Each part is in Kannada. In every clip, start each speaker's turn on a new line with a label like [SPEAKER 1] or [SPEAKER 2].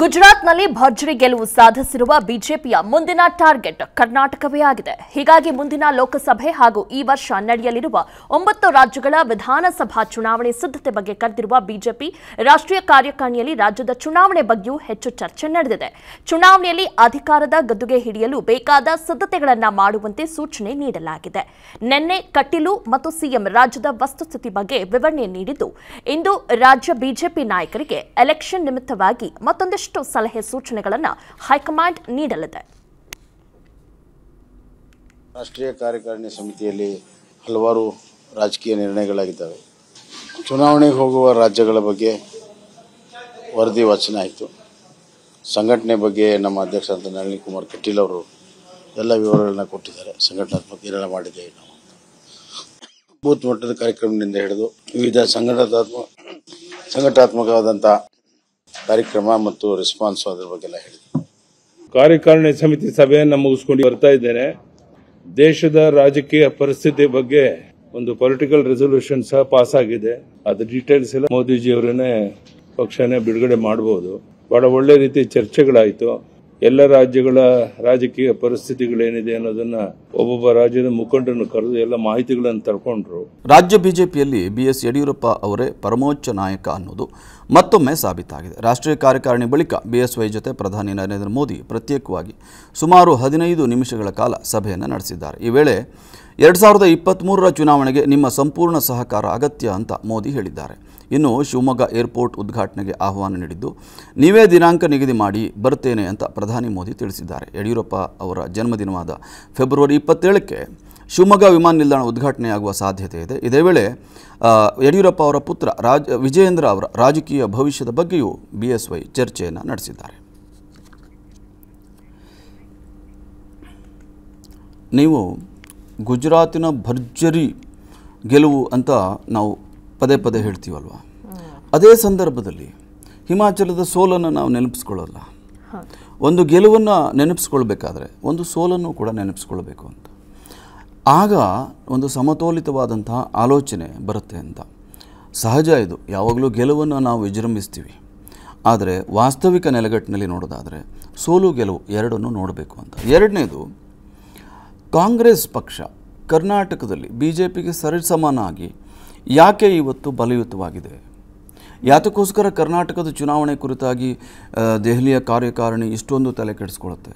[SPEAKER 1] ಗುಜರಾತ್ನಲ್ಲಿ ಭರ್ಜರಿ ಗೆಲುವು ಸಾಧಿಸಿರುವ ಬಿಜೆಪಿಯ ಮುಂದಿನ ಟಾರ್ಗೆಟ್ ಕರ್ನಾಟಕವೇ ಆಗಿದೆ ಹೀಗಾಗಿ ಮುಂದಿನ ಲೋಕಸಭೆ ಹಾಗೂ ಈ ವರ್ಷ ನಡೆಯಲಿರುವ ಒಂಬತ್ತು ರಾಜ್ಯಗಳ ವಿಧಾನಸಭಾ ಚುನಾವಣೆ ಸಿದ್ಧತೆ ಬಗ್ಗೆ ಕರೆದಿರುವ ಬಿಜೆಪಿ ರಾಷ್ಟ್ರೀಯ ಕಾರ್ಯಕಾರಿಣಿಯಲ್ಲಿ ರಾಜ್ಯದ ಚುನಾವಣೆ ಬಗ್ಗೆಯೂ ಹೆಚ್ಚು ಚರ್ಚೆ ನಡೆದಿದೆ ಚುನಾವಣೆಯಲ್ಲಿ ಅಧಿಕಾರದ ಗದ್ದುಗೆ ಹಿಡಿಯಲು ಬೇಕಾದ ಸಿದ್ಧತೆಗಳನ್ನು ಮಾಡುವಂತೆ ಸೂಚನೆ ನೀಡಲಾಗಿದೆ ನಿನ್ನೆ ಕಟೀಲು ಮತ್ತು ಸಿಎಂ ರಾಜ್ಯದ ವಸ್ತುಸ್ಥಿತಿ ಬಗ್ಗೆ ವಿವರಣೆ ನೀಡಿದ್ದು ಇಂದು ರಾಜ್ಯ ಬಿಜೆಪಿ ನಾಯಕರಿಗೆ ಎಲೆಕ್ಷನ್ ನಿಮಿತ್ತವಾಗಿ ಮತ್ತೊಂದು ಸಾಕಷ್ಟು ಸಲಹೆ ಸೂಚನೆಗಳನ್ನು ಹೈಕಮಾಂಡ್ ನೀಡಲಿದೆ ರಾಷ್ಟ್ರೀಯ ಕಾರ್ಯಕಾರಿಣಿ ಸಮಿತಿಯಲ್ಲಿ ಹಲವಾರು ರಾಜಕೀಯ ನಿರ್ಣಯಗಳಾಗಿದ್ದಾವೆ ಚುನಾವಣೆಗೆ ಹೋಗುವ ರಾಜ್ಯಗಳ ಬಗ್ಗೆ ವರದಿ ವಾಚನ ಆಯಿತು ಸಂಘಟನೆ ಬಗ್ಗೆ ನಮ್ಮ ಅಧ್ಯಕ್ಷ ಅಂತ ನಳಿನ್ ಕುಮಾರ್ ಕಟೀಲ್ ಅವರು ಎಲ್ಲ ವಿವರಗಳನ್ನ ಕೊಟ್ಟಿದ್ದಾರೆ ಸಂಘಟನಾತ್ಮಕ ಏನೆಲ್ಲ ಮಾಡಿದ್ದೇವೆ ನಾವು ಬೂತ್ ಮಟ್ಟದ ಕಾರ್ಯಕ್ರಮದಿಂದ ಹಿಡಿದು ವಿವಿಧ ಸಂಘಟನಾತ್ಮಕ ಸಂಘಟನಾತ್ಮಕವಾದಂಥ ಕಾರ್ಯಕ್ರಮ ಮತ್ತು ರೆಸ್ಪಾನ್ಸ್ ಅದರ ಬಗ್ಗೆ ಹೇಳಿದ್ರು ಕಾರ್ಯಕಾರಿಣಿ ಸಮಿತಿ ಸಭೆಯನ್ನು ಮುಗಿಸ್ಕೊಂಡು ಬರ್ತಾ ಇದ್ದೇನೆ ದೇಶದ ರಾಜಕೀಯ ಪರಿಸ್ಥಿತಿ ಬಗ್ಗೆ ಒಂದು ಪೊಲಿಟಿಕಲ್ ರೆಸೊಲ್ಯೂಷನ್ ಸಹ ಪಾಸ್ ಆಗಿದೆ ಅದ್ರ ಡೀಟೇಲ್ಸ್ ಎಲ್ಲ ಮೋದಿಜಿ ಅವರನ್ನೇ ಪಕ್ಷನೇ ಬಿಡುಗಡೆ ಮಾಡಬಹುದು ಬಹಳ ಒಳ್ಳೆ ರೀತಿ ಚರ್ಚೆಗಳಾಯಿತು ಎಲ್ಲ ರಾಜ್ಯಗಳ ರಾಜಕೀಯ ಪರಿಸ್ಥಿತಿಗಳೇನಿದೆ ಅನ್ನೋದನ್ನ ಒಬ್ಬೊಬ್ಬ ರಾಜ್ಯದ ಮುಖಂಡರನ್ನು ಕರೆದು ಎಲ್ಲ ಮಾಹಿತಿಗಳನ್ನು ತರ್ಕೊಂಡ್ರು ರಾಜ್ಯ ಬಿಜೆಪಿಯಲ್ಲಿ ಬಿ ಎಸ್ ಯಡಿಯೂರಪ್ಪ ಅವರೇ ಪರಮೋಚ್ಚ ನಾಯಕ ಅನ್ನೋದು ಮತ್ತೊಮ್ಮೆ ಸಾಬೀತಾಗಿದೆ ರಾಷ್ಟ್ರೀಯ ಕಾರ್ಯಕಾರಿಣಿ ಬಳಿಕ ಬಿಎಸ್ವೈ ಜೊತೆ ಪ್ರಧಾನಿ ನರೇಂದ್ರ ಮೋದಿ ಪ್ರತ್ಯೇಕವಾಗಿ ಸುಮಾರು ಹದಿನೈದು ನಿಮಿಷಗಳ ಕಾಲ ಸಭೆಯನ್ನು ನಡೆಸಿದ್ದಾರೆ ಈ ವೇಳೆ ಎರಡು ಸಾವಿರದ ಇಪ್ಪತ್ತ್ಮೂರರ ಚುನಾವಣೆಗೆ ನಿಮ್ಮ ಸಂಪೂರ್ಣ ಸಹಕಾರ ಅಗತ್ಯ ಅಂತ ಮೋದಿ ಹೇಳಿದ್ದಾರೆ ಇನ್ನು ಶಿವಮೊಗ್ಗ ಏರ್ಪೋರ್ಟ್ ಉದ್ಘಾಟನೆಗೆ ಆಹ್ವಾನ ನೀಡಿದ್ದು ನೀವೇ ದಿನಾಂಕ ನಿಗದಿ ಮಾಡಿ ಬರ್ತೇನೆ ಅಂತ ಪ್ರಧಾನಿ ಮೋದಿ ತಿಳಿಸಿದ್ದಾರೆ ಯಡಿಯೂರಪ್ಪ ಅವರ ಜನ್ಮದಿನವಾದ ಫೆಬ್ರವರಿ ಇಪ್ಪತ್ತೇಳಕ್ಕೆ ಶಿವಮೊಗ್ಗ ವಿಮಾನ ನಿಲ್ದಾಣ ಉದ್ಘಾಟನೆಯಾಗುವ ಸಾಧ್ಯತೆ ಇದೆ ಇದೇ ವೇಳೆ ಯಡಿಯೂರಪ್ಪ ಅವರ ಪುತ್ರ ರಾಜ ವಿಜಯೇಂದ್ರ ಅವರ ರಾಜಕೀಯ ಭವಿಷ್ಯದ ಬಗ್ಗೆಯೂ ಬಿ ಎಸ್ ವೈ ಚರ್ಚೆಯನ್ನು ನಡೆಸಿದ್ದಾರೆ ನೀವು ಗುಜರಾತಿನ ಭರ್ಜರಿ ಗೆಲುವು ಅಂತ ನಾವು ಪದೇ ಪದೇ ಹೇಳ್ತೀವಲ್ವ ಅದೇ ಸಂದರ್ಭದಲ್ಲಿ ಹಿಮಾಚಲದ ಸೋಲನ್ನು ನಾವು ನೆನಪಿಸ್ಕೊಳ್ಳಲ್ಲ ಒಂದು ಗೆಲುವನ್ನು ನೆನಪಿಸ್ಕೊಳ್ಬೇಕಾದ್ರೆ ಒಂದು ಸೋಲನ್ನು ಕೂಡ ನೆನಪಿಸ್ಕೊಳ್ಬೇಕು ಅಂತ ಆಗ ಒಂದು ಸಮತೋಲಿತವಾದಂತಹ ಆಲೋಚನೆ ಬರುತ್ತೆ ಅಂತ ಸಹಜ ಇದು ಯಾವಾಗಲೂ ಗೆಲುವನ್ನು ನಾವು ವಿಜೃಂಭಿಸ್ತೀವಿ ಆದರೆ ವಾಸ್ತವಿಕ ನೆಲೆಗಟ್ಟಿನಲ್ಲಿ ನೋಡೋದಾದರೆ ಸೋಲು ಗೆಲುವು ಎರಡನ್ನು ನೋಡಬೇಕು ಅಂತ ಎರಡನೇದು ಕಾಂಗ್ರೆಸ್ ಪಕ್ಷ ಕರ್ನಾಟಕದಲ್ಲಿ ಬಿ ಜೆ ಪಿಗೆ ಸರಿ ಆಗಿ ಯಾಕೆ ಇವತ್ತು ಬಲಯುತವಾಗಿದೆ ಯಾತಕ್ಕೋಸ್ಕರ ಕರ್ನಾಟಕದ ಚುನಾವಣೆ ಕುರಿತಾಗಿ ದೆಹಲಿಯ ಕಾರ್ಯಕಾರಿಣಿ ಇಷ್ಟೊಂದು ತಲೆ ಕೆಡಿಸ್ಕೊಳ್ಳುತ್ತೆ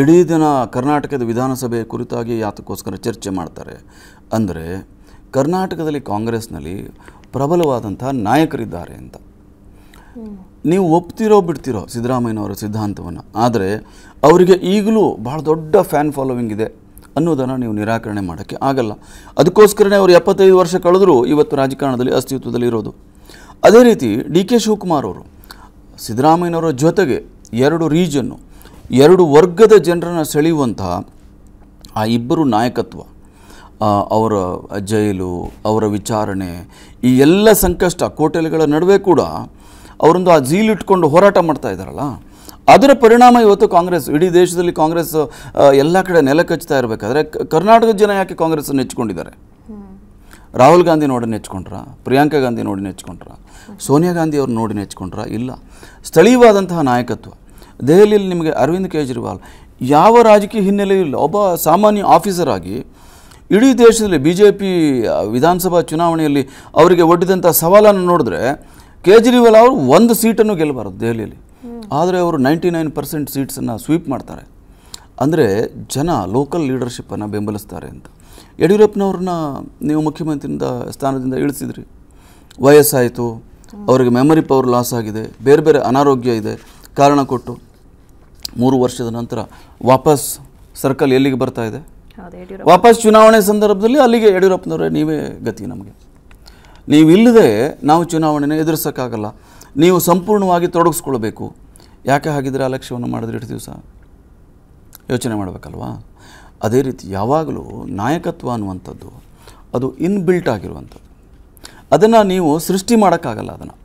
[SPEAKER 1] ಇಡೀ ದಿನ ಕರ್ನಾಟಕದ ವಿಧಾನಸಭೆ ಕುರಿತಾಗಿ ಯಾತಕ್ಕೋಸ್ಕರ ಚರ್ಚೆ ಮಾಡ್ತಾರೆ ಅಂದರೆ ಕರ್ನಾಟಕದಲ್ಲಿ ಕಾಂಗ್ರೆಸ್ನಲ್ಲಿ ಪ್ರಬಲವಾದಂಥ ನಾಯಕರಿದ್ದಾರೆ ಅಂತ ನೀವು ಒಪ್ತಿರೋ ಬಿಡ್ತಿರೋ ಸಿದ್ದರಾಮಯ್ಯನವರ ಸಿದ್ಧಾಂತವನ್ನು ಆದರೆ ಅವರಿಗೆ ಈಗಲೂ ಬಹಳ ದೊಡ್ಡ ಫ್ಯಾನ್ ಫಾಲೋವಿಂಗ್ ಇದೆ ಅನ್ನೋದನ್ನು ನೀವು ನಿರಾಕರಣೆ ಮಾಡೋಕ್ಕೆ ಆಗಲ್ಲ ಅದಕ್ಕೋಸ್ಕರನೇ ಅವರು ಎಪ್ಪತ್ತೈದು ವರ್ಷ ಕಳೆದರೂ ಇವತ್ತು ರಾಜಕಾರಣದಲ್ಲಿ ಅಸ್ತಿತ್ವದಲ್ಲಿ ಇರೋದು ಅದೇ ರೀತಿ ಡಿ ಕೆ ಶಿವಕುಮಾರ್ ಅವರು ಸಿದ್ದರಾಮಯ್ಯನವರ ಜೊತೆಗೆ ಎರಡು ರೀಜನ್ನು ಎರಡು ವರ್ಗದ ಜನರನ್ನು ಸೆಳೆಯುವಂತಹ ಆ ಇಬ್ಬರು ನಾಯಕತ್ವ ಅವರ ಜೈಲು ಅವರ ವಿಚಾರಣೆ ಈ ಎಲ್ಲ ಸಂಕಷ್ಟ ಕೋಟೆಲ್ಗಳ ನಡುವೆ ಕೂಡ ಅವರೊಂದು ಆ ಇಟ್ಕೊಂಡು ಹೋರಾಟ ಮಾಡ್ತಾ ಇದ್ದಾರಲ್ಲ ಅದರ ಪರಿಣಾಮ ಇವತ್ತು ಕಾಂಗ್ರೆಸ್ ಇಡೀ ದೇಶದಲ್ಲಿ ಕಾಂಗ್ರೆಸ್ ಎಲ್ಲ ಕಡೆ ನೆಲ ಕಚ್ತಾ ಇರಬೇಕಾದ್ರೆ ಕರ್ನಾಟಕದ ಜನ ಯಾಕೆ ಕಾಂಗ್ರೆಸ್ಸನ್ನು ನೆಚ್ಕೊಂಡಿದ್ದಾರೆ ರಾಹುಲ್ ಗಾಂಧಿ ನೋಡಿ ನೆಚ್ಕೊಂಡ್ರ ಪ್ರಿಯಾಂಕಾ ಗಾಂಧಿ ನೋಡಿ ನೆಚ್ಕೊಂಡ್ರ ಸೋನಿಯಾ ಗಾಂಧಿ ಅವ್ರು ನೋಡಿ ನೆಚ್ಕೊಂಡ್ರ ಇಲ್ಲ ಸ್ಥಳೀಯವಾದಂತಹ ನಾಯಕತ್ವ ದೆಹಲಿಯಲ್ಲಿ ನಿಮಗೆ ಅರವಿಂದ್ ಕೇಜ್ರಿವಾಲ್ ಯಾವ ರಾಜಕೀಯ ಹಿನ್ನೆಲೆಯೂ ಇಲ್ಲ ಒಬ್ಬ ಸಾಮಾನ್ಯ ಆಫೀಸರ್ ಆಗಿ ಇಡೀ ದೇಶದಲ್ಲಿ ಬಿ ಜೆ ಪಿ ವಿಧಾನಸಭಾ ಚುನಾವಣೆಯಲ್ಲಿ ಅವರಿಗೆ ಒಡ್ಡಿದಂಥ ಸವಾಲನ್ನು ನೋಡಿದ್ರೆ ಕೇಜ್ರಿವಾಲ್ ಅವರು ಒಂದು ಸೀಟನ್ನು ಗೆಲ್ಲಬಾರದು ದೆಹಲಿಯಲ್ಲಿ ಆದರೆ ಅವರು ನೈಂಟಿ ನೈನ್ ಪರ್ಸೆಂಟ್ ಸೀಟ್ಸನ್ನು ಸ್ವೀಪ್ ಮಾಡ್ತಾರೆ ಅಂದರೆ ಜನ ಲೋಕಲ್ ಲೀಡರ್ಶಿಪ್ಪನ್ನು ಬೆಂಬಲಿಸ್ತಾರೆ ಅಂತ ಯಡಿಯೂರಪ್ಪನವ್ರನ್ನ ನೀವು ಮುಖ್ಯಮಂತ್ರಿಯಿಂದ ಸ್ಥಾನದಿಂದ ಇಳಿಸಿದ್ರಿ ವಯಸ್ಸಾಯಿತು ಅವರಿಗೆ ಮೆಮೊರಿ ಪವರ್ ಲಾಸ್ ಆಗಿದೆ ಬೇರೆ ಬೇರೆ ಅನಾರೋಗ್ಯ ಇದೆ ಕಾರಣ ಕೊಟ್ಟು ಮೂರು ವರ್ಷದ ನಂತರ ವಾಪಸ್ ಸರ್ಕಲ್ ಎಲ್ಲಿಗೆ ಬರ್ತಾ ಇದೆ ವಾಪಸ್ ಚುನಾವಣೆ ಸಂದರ್ಭದಲ್ಲಿ ಅಲ್ಲಿಗೆ ಯಡಿಯೂರಪ್ಪನವರೇ ನೀವೇ ಗತಿ ನಮಗೆ ನೀವಿಲ್ಲದೆ ನಾವು ಚುನಾವಣೆನ ಎದುರಿಸೋಕ್ಕಾಗಲ್ಲ ನೀವು ಸಂಪೂರ್ಣವಾಗಿ ತೊಡಗಿಸ್ಕೊಳ್ಬೇಕು ಯಾಕೆ ಹಾಗಿದ್ರೆ ಅಲಕ್ಷ್ಯವನ್ನು ಮಾಡಿದ್ರೆ ಎಷ್ಟು ದಿವಸ ಯೋಚನೆ ಮಾಡಬೇಕಲ್ವಾ ಅದೇ ರೀತಿ ಯಾವಾಗಲೂ ನಾಯಕತ್ವ ಅನ್ನುವಂಥದ್ದು ಅದು ಇನ್ಬಿಲ್ಟ್ ಆಗಿರುವಂಥದ್ದು ಅದನ್ನು ನೀವು ಸೃಷ್ಟಿ ಮಾಡೋಕ್ಕಾಗಲ್ಲ ಅದನ್ನು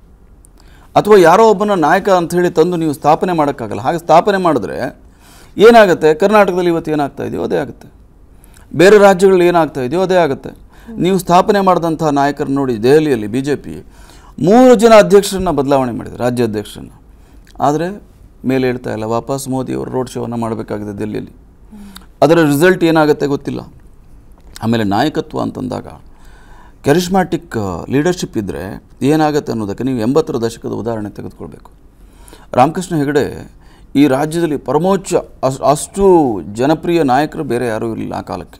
[SPEAKER 1] ಅಥವಾ ಯಾರೋ ಒಬ್ಬನ ನಾಯಕ ಅಂಥೇಳಿ ತಂದು ನೀವು ಸ್ಥಾಪನೆ ಮಾಡೋಕ್ಕಾಗಲ್ಲ ಹಾಗೆ ಸ್ಥಾಪನೆ ಮಾಡಿದ್ರೆ ಏನಾಗುತ್ತೆ ಕರ್ನಾಟಕದಲ್ಲಿ ಇವತ್ತು ಏನಾಗ್ತಾ ಇದೆಯೋ ಅದೇ ಆಗುತ್ತೆ ಬೇರೆ ರಾಜ್ಯಗಳಲ್ಲಿ ಏನಾಗ್ತಾ ಇದೆಯೋ ಅದೇ ಆಗುತ್ತೆ ನೀವು ಸ್ಥಾಪನೆ ಮಾಡಿದಂಥ ನಾಯಕರನ್ನ ನೋಡಿ ದೆಹಲಿಯಲ್ಲಿ ಬಿ ಜೆ ಪಿ ಮೂರು ಜನ ಅಧ್ಯಕ್ಷರನ್ನ ಬದಲಾವಣೆ ಮಾಡಿದೆ ರಾಜ್ಯ ಅಧ್ಯಕ್ಷರನ್ನ ಆದರೆ ಮೇಲೆ ಹೇಳ್ತಾ ಇಲ್ಲ ವಾಪಸ್ ಮೋದಿ ಅವರು ರೋಡ್ ಶೋವನ್ನು ಮಾಡಬೇಕಾಗಿದೆ ದೆಹಲಿಯಲ್ಲಿ ಅದರ ರಿಸಲ್ಟ್ ಏನಾಗುತ್ತೆ ಗೊತ್ತಿಲ್ಲ ಆಮೇಲೆ ನಾಯಕತ್ವ ಅಂತಂದಾಗ ಕೆರಿಸ್ಮ್ಯಾಟಿಕ್ ಲೀಡರ್ಶಿಪ್ ಇದ್ದರೆ ಏನಾಗುತ್ತೆ ಅನ್ನೋದಕ್ಕೆ ನೀವು ಎಂಬತ್ತರ ದಶಕದ ಉದಾಹರಣೆ ತೆಗೆದುಕೊಳ್ಬೇಕು ರಾಮಕೃಷ್ಣ ಹೆಗಡೆ ಈ ರಾಜ್ಯದಲ್ಲಿ ಪರಮೋಚ್ಚ ಅಷ್ಟು ಜನಪ್ರಿಯ ನಾಯಕರು ಬೇರೆ ಯಾರೂ ಇರಲಿಲ್ಲ ಆ ಕಾಲಕ್ಕೆ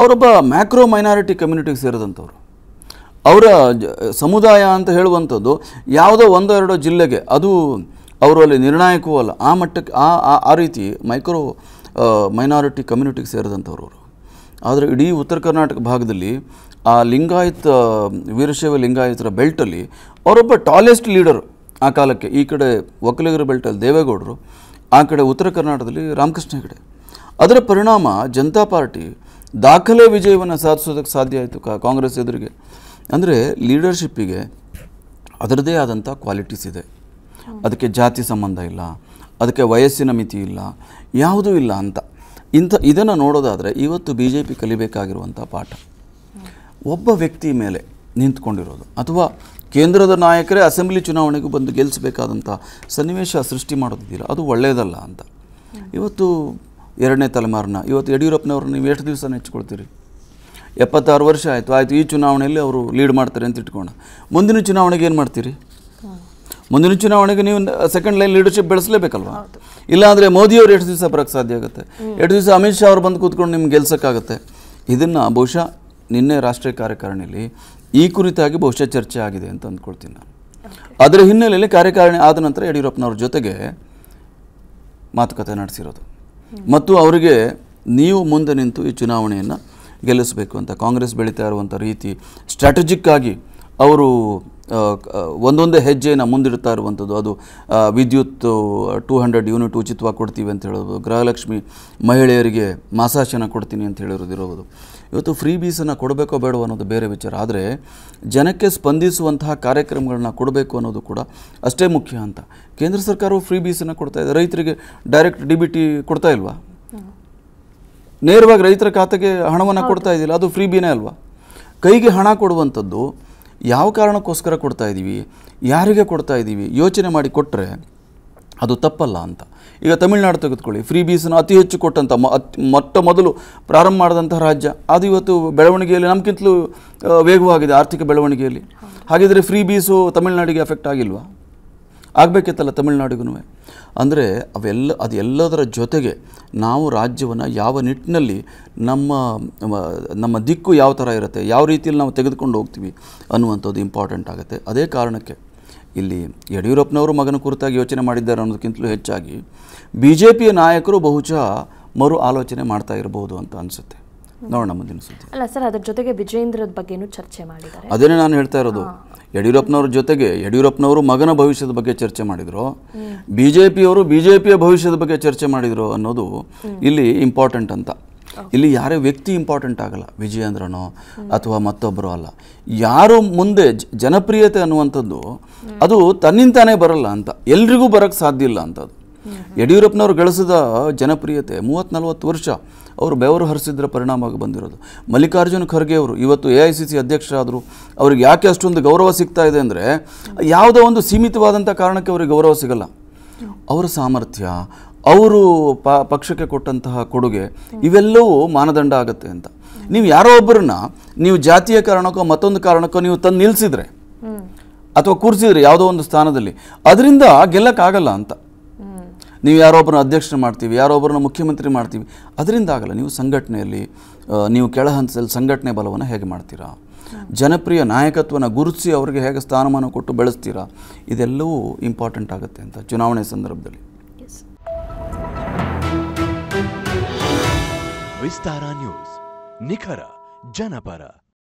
[SPEAKER 1] ಅವರೊಬ್ಬ ಮ್ಯಾಕ್ರೋ ಮೈನಾರಿಟಿ ಕಮ್ಯುನಿಟಿಗೆ ಸೇರಿದಂಥವ್ರು ಅವರ ಸಮುದಾಯ ಅಂತ ಹೇಳುವಂಥದ್ದು ಯಾವುದೋ ಒಂದೆರಡು ಜಿಲ್ಲೆಗೆ ಅದು ಅವರು ಅಲ್ಲಿ ನಿರ್ಣಾಯಕವೂ ಅಲ್ಲ ಆ ಮಟ್ಟಕ್ಕೆ ಆ ಆ ರೀತಿ ಮೈಕ್ರೋ ಮೈನಾರಿಟಿ ಕಮ್ಯುನಿಟಿಗೆ ಸೇರಿದಂಥವ್ರು ಅವರು ಆದರೆ ಇಡೀ ಉತ್ತರ ಕರ್ನಾಟಕ ಭಾಗದಲ್ಲಿ ಆ ಲಿಂಗಾಯತ ವೀರಶೈವ ಲಿಂಗಾಯತರ ಬೆಲ್ಟಲ್ಲಿ ಅವರೊಬ್ಬ ಟಾಲೆಸ್ಟ್ ಲೀಡರ್ ಆ ಕಾಲಕ್ಕೆ ಈ ಕಡೆ ಒಕ್ಕಲಿಗರ ಬೆಲ್ಟಲ್ಲಿ ದೇವೇಗೌಡರು ಆ ಕಡೆ ಉತ್ತರ ಕರ್ನಾಟಕದಲ್ಲಿ ರಾಮಕೃಷ್ಣ ಹೆಗಡೆ ಅದರ ಪರಿಣಾಮ ಜನತಾ ಪಾರ್ಟಿ ದಾಖಲೆ ವಿಜಯವನ್ನು ಸಾಧಿಸೋದಕ್ಕೆ ಸಾಧ್ಯ ಆಯಿತು ಕಾಂಗ್ರೆಸ್ ಎದುರಿಗೆ ಅಂದರೆ ಲೀಡರ್ಶಿಪ್ಪಿಗೆ ಅದರದೇ ಆದಂಥ ಕ್ವಾಲಿಟೀಸ್ ಇದೆ ಅದಕ್ಕೆ ಜಾತಿ ಸಂಬಂಧ ಇಲ್ಲ ಅದಕ್ಕೆ ವಯಸ್ಸಿನ ಮಿತಿ ಇಲ್ಲ ಯಾವುದೂ ಇಲ್ಲ ಅಂತ ಇಂಥ ಇದನ್ನು ನೋಡೋದಾದರೆ ಇವತ್ತು ಬಿ ಜೆ ಪಿ ಕಲಿಬೇಕಾಗಿರುವಂಥ ಪಾಠ ಒಬ್ಬ ವ್ಯಕ್ತಿ ಮೇಲೆ ನಿಂತ್ಕೊಂಡಿರೋದು ಅಥವಾ ಕೇಂದ್ರದ ನಾಯಕರೇ ಅಸೆಂಬ್ಲಿ ಚುನಾವಣೆಗೂ ಬಂದು ಗೆಲ್ಲಿಸಬೇಕಾದಂಥ ಸನ್ನಿವೇಶ ಸೃಷ್ಟಿ ಮಾಡೋದಿದ್ದೀರ ಅದು ಒಳ್ಳೆಯದಲ್ಲ ಅಂತ ಇವತ್ತು ಎರಡನೇ ತಲೆಮಾರನ್ನ ಇವತ್ತು ಯಡಿಯೂರಪ್ಪನವ್ರನ್ನ ನೀವು ಎಷ್ಟು ದಿವಸ ನೆಚ್ಚಿಕೊಳ್ತೀರಿ ಎಪ್ಪತ್ತಾರು ವರ್ಷ ಆಯಿತು ಆಯಿತು ಈ ಚುನಾವಣೆಯಲ್ಲಿ ಅವರು ಲೀಡ್ ಮಾಡ್ತಾರೆ ಅಂತ ಇಟ್ಕೊಂಡು ಮುಂದಿನ ಚುನಾವಣೆಗೆ ಏನು ಮಾಡ್ತೀರಿ ಮುಂದಿನ ಚುನಾವಣೆಗೆ ನೀವು ಸೆಕೆಂಡ್ ಲೈನ್ ಲೀಡರ್ಶಿಪ್ ಬೆಳೆಸಲೇಬೇಕಲ್ವಾ ಇಲ್ಲಾಂದರೆ ಮೋದಿಯವರು ಎಷ್ಟು ದಿವಸ ಬರೋಕ್ಕೆ ಸಾಧ್ಯ ಆಗುತ್ತೆ ಎರಡು ದಿವಸ ಅಮಿತ್ ಶಾ ಅವರು ಬಂದು ಕೂತ್ಕೊಂಡು ನಿಮ್ಗೆ ಗೆಲ್ಸೋಕ್ಕಾಗುತ್ತೆ ಇದನ್ನು ಬಹುಶಃ ನಿನ್ನೆ ರಾಷ್ಟ್ರೀಯ ಕಾರ್ಯಕಾರಿಣಿಯಲ್ಲಿ ಈ ಕುರಿತಾಗಿ ಬಹುಶಃ ಚರ್ಚೆ ಆಗಿದೆ ಅಂತ ಅಂದ್ಕೊಳ್ತೀನಿ ನಾನು ಅದರ ಹಿನ್ನೆಲೆಯಲ್ಲಿ ಕಾರ್ಯಕಾರಿಣಿ ಆದ ನಂತರ ಯಡಿಯೂರಪ್ಪನವ್ರ ಜೊತೆಗೆ ಮಾತುಕತೆ ನಡೆಸಿರೋದು ಮತ್ತು ಅವರಿಗೆ ನೀವು ಮುಂದೆ ನಿಂತು ಈ ಚುನಾವಣೆಯನ್ನು ಗೆಲ್ಲಿಸಬೇಕು ಅಂತ ಕಾಂಗ್ರೆಸ್ ಬೆಳೀತಾ ಇರುವಂಥ ರೀತಿ ಸ್ಟ್ರಾಟಜಿಕ್ಕಾಗಿ ಅವರು ಒಂದೊಂದೇ ಹೆಜ್ಜೆಯನ್ನು ಮುಂದಿಡ್ತಾ ಇರುವಂಥದ್ದು ಅದು ವಿದ್ಯುತ್ ಟೂ ಹಂಡ್ರೆಡ್ ಯೂನಿಟ್ ಉಚಿತವಾಗಿ ಕೊಡ್ತೀವಿ ಅಂತ ಹೇಳೋದು ಗೃಹಲಕ್ಷ್ಮಿ ಮಹಿಳೆಯರಿಗೆ ಮಾಸಾಶನ ಕೊಡ್ತೀನಿ ಅಂತ ಹೇಳಿರೋದಿರೋದು ಇವತ್ತು ಫ್ರೀ ಬೀಸನ್ನು ಕೊಡಬೇಕೋ ಬೇಡವೋ ಅನ್ನೋದು ಬೇರೆ ವಿಚಾರ ಆದರೆ ಜನಕ್ಕೆ ಸ್ಪಂದಿಸುವಂತಹ ಕಾರ್ಯಕ್ರಮಗಳನ್ನ ಕೊಡಬೇಕು ಅನ್ನೋದು ಕೂಡ ಅಷ್ಟೇ ಮುಖ್ಯ ಅಂತ ಕೇಂದ್ರ ಸರ್ಕಾರವು ಫ್ರೀ ಬೀಸನ್ನು ಕೊಡ್ತಾ ಇದೆ ರೈತರಿಗೆ ಡೈರೆಕ್ಟ್ ಡಿ ಬಿ ಟಿ ಕೊಡ್ತಾ ಇಲ್ವಾ ನೇರವಾಗಿ ರೈತರ ಖಾತೆಗೆ ಹಣವನ್ನು ಕೊಡ್ತಾ ಇದ್ದಿಲ್ಲ ಅದು ಫ್ರೀ ಬೀನೇ ಅಲ್ವಾ ಕೈಗೆ ಹಣ ಕೊಡುವಂಥದ್ದು ಯಾವ ಕಾರಣಕ್ಕೋಸ್ಕರ ಕೊಡ್ತಾ ಇದ್ದೀವಿ ಯಾರಿಗೆ ಕೊಡ್ತಾ ಇದ್ದೀವಿ ಯೋಚನೆ ಮಾಡಿ ಕೊಟ್ಟರೆ ಅದು ತಪ್ಪಲ್ಲ ಅಂತ ಈಗ ತಮಿಳುನಾಡು ತೆಗೆದುಕೊಳ್ಳಿ ಫ್ರೀ ಬೀಸನ್ನು ಅತಿ ಹೆಚ್ಚು ಕೊಟ್ಟಂಥ ಮ ಮೊಟ್ಟ ಮೊದಲು ಪ್ರಾರಂಭ ಮಾಡಿದಂಥ ರಾಜ್ಯ ಅದು ಇವತ್ತು ಬೆಳವಣಿಗೆಯಲ್ಲಿ ನಮಗಿಂತಲೂ ವೇಗವಾಗಿದೆ ಆರ್ಥಿಕ ಬೆಳವಣಿಗೆಯಲ್ಲಿ ಹಾಗಿದ್ದರೆ ಫ್ರೀ ಬೀಸು ತಮಿಳುನಾಡಿಗೆ ಎಫೆಕ್ಟ್ ಆಗಿಲ್ವಾ ಆಗಬೇಕಿತ್ತಲ್ಲ ತಮಿಳ್ನಾಡಿಗೂ ಅಂದರೆ ಅವೆಲ್ಲ ಅದೆಲ್ಲದರ ಜೊತೆಗೆ ನಾವು ರಾಜ್ಯವನ್ನು ಯಾವ ನಿಟ್ಟಿನಲ್ಲಿ ನಮ್ಮ ನಮ್ಮ ದಿಕ್ಕು ಯಾವ ಥರ ಇರುತ್ತೆ ಯಾವ ರೀತಿಯಲ್ಲಿ ನಾವು ತೆಗೆದುಕೊಂಡು ಹೋಗ್ತೀವಿ ಅನ್ನುವಂಥದ್ದು ಇಂಪಾರ್ಟೆಂಟ್ ಆಗುತ್ತೆ ಅದೇ ಕಾರಣಕ್ಕೆ ಇಲ್ಲಿ ಯಡಿಯೂರಪ್ಪನವರು ಮಗನ ಕುರಿತಾಗಿ ಯೋಚನೆ ಮಾಡಿದ್ದಾರೆ ಅನ್ನೋದಕ್ಕಿಂತಲೂ ಹೆಚ್ಚಾಗಿ ಬಿ ಜೆ ಪಿಯ ನಾಯಕರು ಬಹುಶಃ ಮರು ಆಲೋಚನೆ ಮಾಡ್ತಾ ಇರಬಹುದು ಅಂತ ಅನಿಸುತ್ತೆ ನೋಡೋಣ ಮುಂದಿನ ಸುದ್ದಿ ಅಲ್ಲ ಸರ್ ಅದರ ಜೊತೆಗೆ ವಿಜೇಂದ್ರದ ಬಗ್ಗೆನೂ ಚರ್ಚೆ ಮಾಡಿದ್ದಾರೆ ಅದೇನೇ ನಾನು ಹೇಳ್ತಾ ಇರೋದು ಯಡಿಯೂರಪ್ಪನವ್ರ ಜೊತೆಗೆ ಯಡಿಯೂರಪ್ಪನವರು ಮಗನ ಭವಿಷ್ಯದ ಬಗ್ಗೆ ಚರ್ಚೆ ಮಾಡಿದರು ಬಿ ಜೆ ಪಿಯವರು ಬಿ ಜೆ ಪಿಯ ಭವಿಷ್ಯದ ಬಗ್ಗೆ ಚರ್ಚೆ ಮಾಡಿದರು ಅನ್ನೋದು ಇಲ್ಲಿ ಇಂಪಾರ್ಟೆಂಟ್ ಅಂತ ಇಲ್ಲಿ ಯಾರೇ ವ್ಯಕ್ತಿ ಇಂಪಾರ್ಟೆಂಟ್ ಆಗಲ್ಲ ವಿಜಯೇಂದ್ರನೋ ಅಥವಾ ಮತ್ತೊಬ್ಬರು ಅಲ್ಲ ಯಾರು ಮುಂದೆ ಜನಪ್ರಿಯತೆ ಅನ್ನುವಂಥದ್ದು ಅದು ತನ್ನಿಂದಾನೇ ಬರಲ್ಲ ಅಂತ ಎಲ್ರಿಗೂ ಬರೋಕ್ಕೆ ಸಾಧ್ಯ ಇಲ್ಲ ಅಂತದ್ದು ಯಡಿಯೂರಪ್ಪನವರು ಗಳಿಸಿದ ಜನಪ್ರಿಯತೆ ಮೂವತ್ತು ನಲ್ವತ್ತು ವರ್ಷ ಅವರು ಬೆವರು ಹರಿಸಿದ್ರ ಪರಿಣಾಮವಾಗಿ ಬಂದಿರೋದು ಮಲ್ಲಿಕಾರ್ಜುನ್ ಖರ್ಗೆ ಅವರು ಇವತ್ತು ಎ ಐ ಸಿ ಸಿ ಅಧ್ಯಕ್ಷರಾದರು ಅವ್ರಿಗೆ ಯಾಕೆ ಅಷ್ಟೊಂದು ಗೌರವ ಸಿಗ್ತಾ ಇದೆ ಅಂದರೆ ಯಾವುದೋ ಒಂದು ಸೀಮಿತವಾದಂಥ ಕಾರಣಕ್ಕೆ ಅವ್ರಿಗೆ ಗೌರವ ಸಿಗಲ್ಲ ಅವರ ಸಾಮರ್ಥ್ಯ ಅವರು ಪ ಪಕ್ಷಕ್ಕೆ ಕೊಟ್ಟಂತಹ ಕೊಡುಗೆ ಇವೆಲ್ಲವೂ ಮಾನದಂಡ ಆಗುತ್ತೆ ಅಂತ ನೀವು ಯಾರೋ ಒಬ್ಬರನ್ನ ನೀವು ಜಾತಿಯ ಕಾರಣಕ್ಕೋ ಮತ್ತೊಂದು ಕಾರಣಕ್ಕೋ ನೀವು ತಂದು ನಿಲ್ಲಿಸಿದ್ರೆ ಅಥವಾ ಕೂರಿಸಿದ್ರೆ ಯಾವುದೋ ಒಂದು ಸ್ಥಾನದಲ್ಲಿ ಅದರಿಂದ ಗೆಲ್ಲಕ್ಕಾಗಲ್ಲ ಅಂತ ನೀವು ಯಾರೊಬ್ಬರನ್ನ ಅಧ್ಯಕ್ಷರು ಮಾಡ್ತೀವಿ ಯಾರೊಬ್ಬರನ್ನ ಮುಖ್ಯಮಂತ್ರಿ ಮಾಡ್ತೀವಿ ಅದರಿಂದಾಗಲ್ಲ ನೀವು ಸಂಘಟನೆಯಲ್ಲಿ ನೀವು ಹಂತದಲ್ಲಿ ಸಂಘಟನೆ ಬಲವನ್ನು ಹೇಗೆ ಮಾಡ್ತೀರಾ ಜನಪ್ರಿಯ ನಾಯಕತ್ವನ ಗುರುತಿಸಿ ಅವರಿಗೆ ಹೇಗೆ ಸ್ಥಾನಮಾನ ಕೊಟ್ಟು ಬೆಳೆಸ್ತೀರಾ ಇದೆಲ್ಲವೂ ಇಂಪಾರ್ಟೆಂಟ್ ಆಗುತ್ತೆ ಅಂತ ಚುನಾವಣೆ ಸಂದರ್ಭದಲ್ಲಿ ವಿಸ್ತಾರ ನ್ಯೂಸ್ ನಿಖರ ಜನಪರ